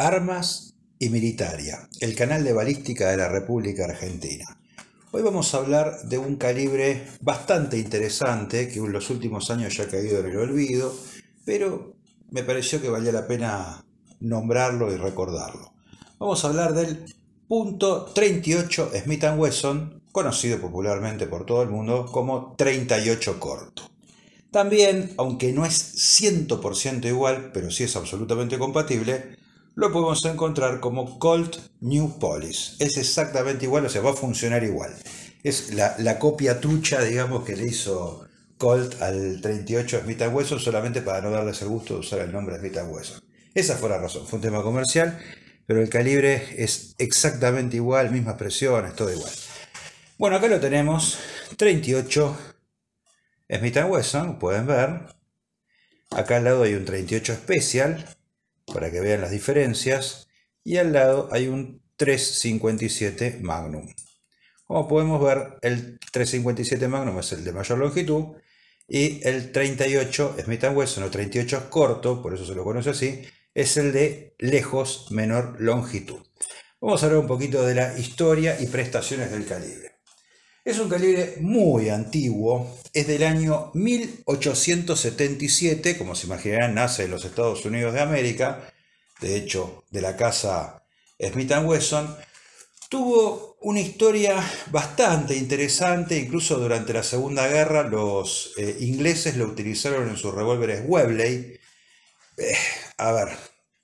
Armas y Militaria, el canal de balística de la República Argentina. Hoy vamos a hablar de un calibre bastante interesante que en los últimos años ya ha caído en el olvido, pero me pareció que valía la pena nombrarlo y recordarlo. Vamos a hablar del punto 38 Smith Wesson, conocido popularmente por todo el mundo como 38 corto. También, aunque no es 100% igual, pero sí es absolutamente compatible, lo podemos encontrar como Colt New Police. Es exactamente igual, o sea, va a funcionar igual. Es la, copia trucha, digamos, que le hizo Colt al 38 Smith Wesson solamente para no darles el gusto de usar el nombre Smith Wesson. Esa fue la razón, fue un tema comercial, pero el calibre es exactamente igual, mismas presiones, todo igual. Bueno, acá lo tenemos, 38 Smith Wesson, pueden ver. Acá al lado hay un 38 especial para que vean las diferencias. Y al lado hay un 357 Magnum. Como podemos ver, el 357 Magnum es el de mayor longitud y el 38 Smith Wesson, o 38 es corto, por eso se lo conoce así, es el de lejos menor longitud. Vamos a hablar un poquito de la historia y prestaciones del calibre. Es un calibre muy antiguo, es del año 1877, como se imaginarán, nace en los Estados Unidos de América, de hecho, de la casa Smith Wesson. Tuvo una historia bastante interesante, incluso durante la Segunda Guerra los eh, ingleses lo utilizaron en sus revólveres Webley. Eh, a ver,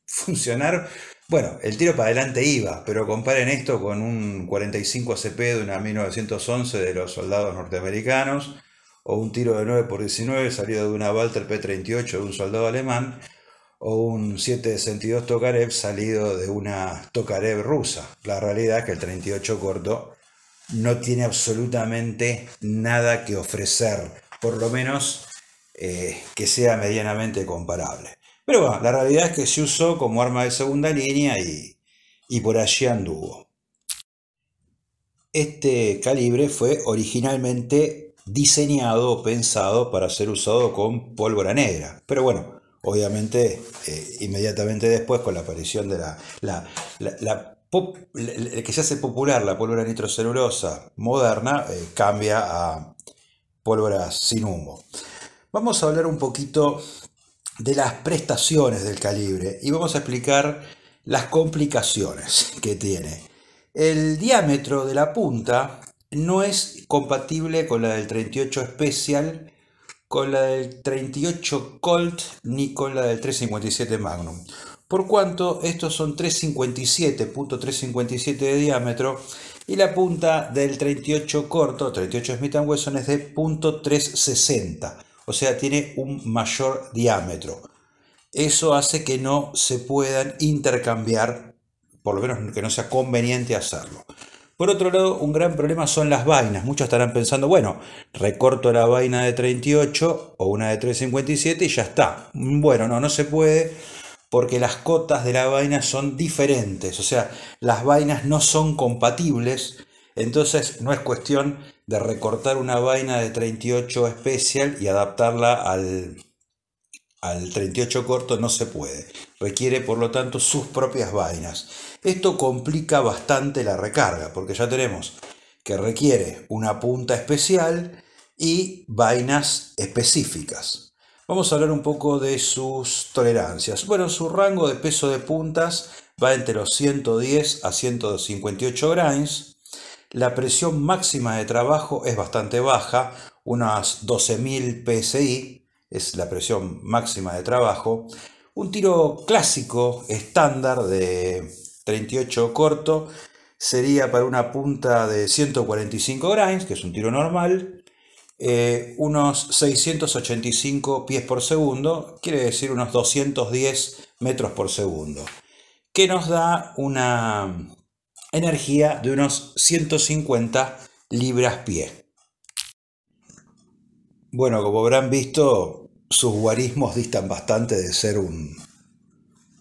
funcionaron... Bueno, el tiro para adelante iba, pero comparen esto con un 45 ACP de una 1911 de los soldados norteamericanos, o un tiro de 9 x 19 salido de una Walter P-38 de un soldado alemán, o un 762 Tokarev salido de una Tokarev rusa. La realidad es que el 38 corto no tiene absolutamente nada que ofrecer, por lo menos eh, que sea medianamente comparable. Pero bueno, la realidad es que se usó como arma de segunda línea y, por allí anduvo. Este calibre fue originalmente diseñado, pensado para ser usado con pólvora negra. Pero bueno, obviamente, eh, inmediatamente después, con la aparición de la, que se hace popular, la pólvora nitrocelulosa moderna, eh, cambia a pólvora sin humo. Vamos a hablar un poquito de las prestaciones del calibre y vamos a explicar las complicaciones que tiene. El diámetro de la punta no es compatible con la del 38 Special, con la del 38 Colt ni con la del 357 Magnum. Por cuanto estos son 357.357 de diámetro y la punta del 38 corto, 38 Smith Wesson es de .360 o sea, tiene un mayor diámetro. Eso hace que no se puedan intercambiar, por lo menos que no sea conveniente hacerlo. Por otro lado, un gran problema son las vainas. Muchos estarán pensando, bueno, recorto la vaina de 38 o una de 357 y ya está. Bueno, no, no se puede porque las cotas de la vaina son diferentes, o sea, las vainas no son compatibles entonces no es cuestión de recortar una vaina de 38 especial y adaptarla al, 38 corto, no se puede. Requiere por lo tanto sus propias vainas. Esto complica bastante la recarga porque ya tenemos que requiere una punta especial y vainas específicas. Vamos a hablar un poco de sus tolerancias. Bueno, su rango de peso de puntas va entre los 110 a 158 grains la presión máxima de trabajo es bastante baja, unas 12.000 psi es la presión máxima de trabajo. Un tiro clásico estándar de 38 corto sería para una punta de 145 grains, que es un tiro normal, eh, unos 685 pies por segundo, quiere decir unos 210 metros por segundo, que nos da una energía de unos 150 libras pie. Bueno, como habrán visto, sus guarismos distan bastante de ser un,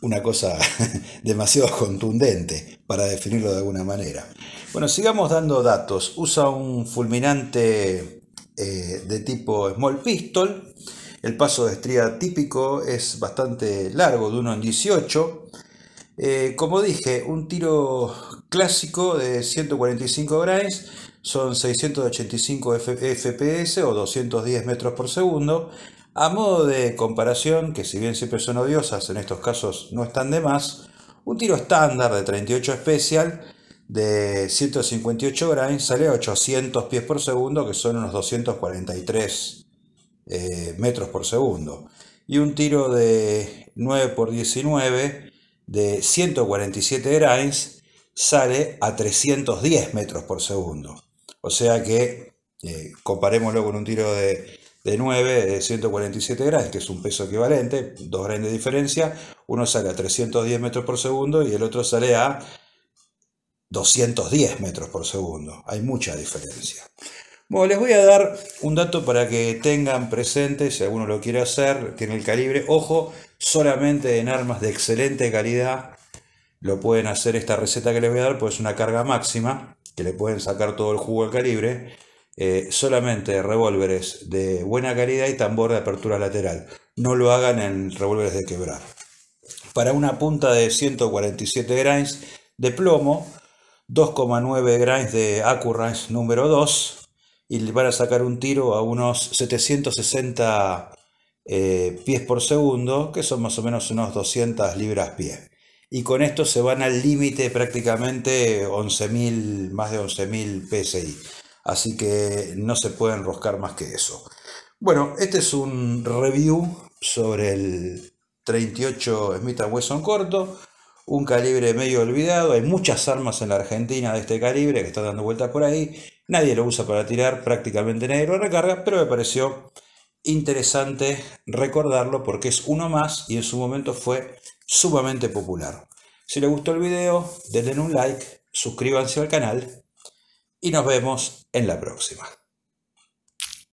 una cosa demasiado contundente para definirlo de alguna manera. Bueno, sigamos dando datos. Usa un fulminante eh, de tipo Small Pistol. El paso de estría típico es bastante largo, de 1 en 18. Eh, como dije, un tiro clásico de 145 grains son 685 FPS o 210 metros por segundo. A modo de comparación, que si bien siempre son odiosas, en estos casos no están de más, un tiro estándar de 38 especial de 158 grains sale a 800 pies por segundo, que son unos 243 eh, metros por segundo. Y un tiro de 9 x 19 de 147 grains sale a 310 metros por segundo. O sea que, eh, comparémoslo con un tiro de, de 9 de 147 grados, que es un peso equivalente, dos grandes diferencias. Uno sale a 310 metros por segundo y el otro sale a 210 metros por segundo. Hay mucha diferencia. Bueno, les voy a dar un dato para que tengan presente, si alguno lo quiere hacer, tiene el calibre. Ojo, solamente en armas de excelente calidad lo pueden hacer esta receta que les voy a dar, pues una carga máxima, que le pueden sacar todo el jugo al calibre, eh, solamente revólveres de buena calidad y tambor de apertura lateral. No lo hagan en revólveres de quebrar. Para una punta de 147 grains de plomo, 2,9 grains de accuracy número 2 y le van a sacar un tiro a unos 760 eh, pies por segundo, que son más o menos unos 200 libras pie y con esto se van al límite prácticamente 11.000, más de 11.000 PSI. Así que no se puede enroscar más que eso. Bueno, este es un review sobre el 38 Smith Wesson corto, un calibre medio olvidado, hay muchas armas en la Argentina de este calibre que están dando vueltas por ahí, nadie lo usa para tirar, prácticamente nadie lo recarga, pero me pareció interesante recordarlo porque es uno más y en su momento fue sumamente popular. Si les gustó el video, denle un like, suscríbanse al canal y nos vemos en la próxima.